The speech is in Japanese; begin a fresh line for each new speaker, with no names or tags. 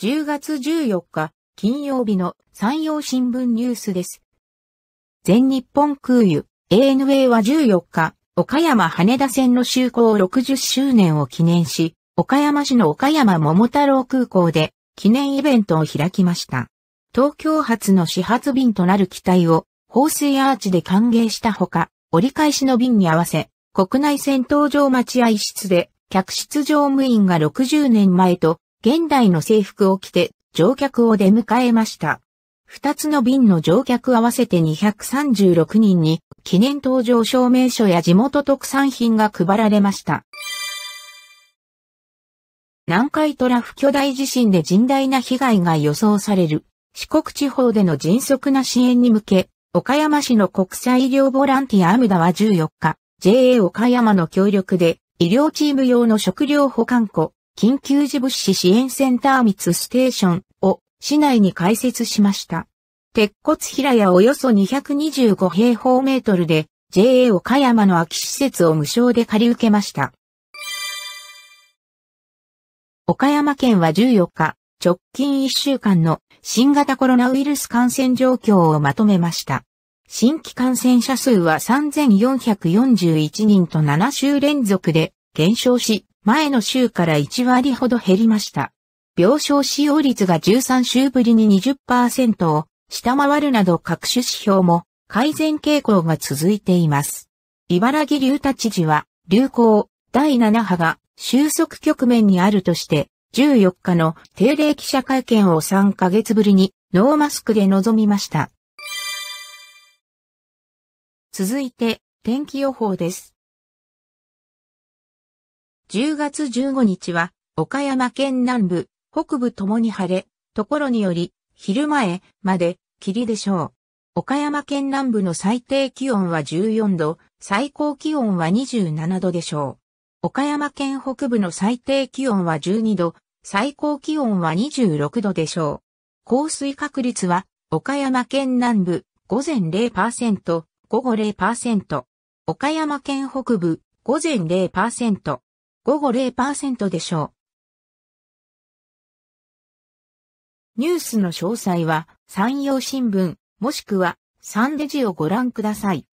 10月14日、金曜日の山陽新聞ニュースです。全日本空輸 ANA は14日、岡山羽田線の就航60周年を記念し、岡山市の岡山桃太郎空港で記念イベントを開きました。東京発の始発便となる機体を放水アーチで歓迎したほか、折り返しの便に合わせ、国内線搭乗待合室で客室乗務員が60年前と現代の制服を着て乗客を出迎えました。二つの便の乗客合わせて236人に記念搭乗証明書や地元特産品が配られました。南海トラフ巨大地震で甚大な被害が予想される四国地方での迅速な支援に向け、岡山市の国際医療ボランティアアムダは14日、JA 岡山の協力で医療チーム用の食料保管庫、緊急時物資支援センター密ステーションを市内に開設しました。鉄骨平屋およそ225平方メートルで JA 岡山の空き施設を無償で借り受けました。岡山県は14日、直近1週間の新型コロナウイルス感染状況をまとめました。新規感染者数は3441人と7週連続で減少し、前の週から1割ほど減りました。病床使用率が13週ぶりに20%を下回るなど各種指標も改善傾向が続いています。茨城龍太知事は流行第7波が収束局面にあるとして、14日の定例記者会見を3ヶ月ぶりにノーマスクで臨みました。続いて天気予報です。10月15日は、岡山県南部、北部ともに晴れ、ところにより、昼前まで霧でしょう。岡山県南部の最低気温は14度、最高気温は27度でしょう。岡山県北部の最低気温は12度、最高気温は26度でしょう。降水確率は、岡山県南部、午前0%、午後0%。岡山県北部、午前0%。午後0%でしょ
う。ニュースの詳細は、山陽新聞、もしくは、サンデジをご覧ください。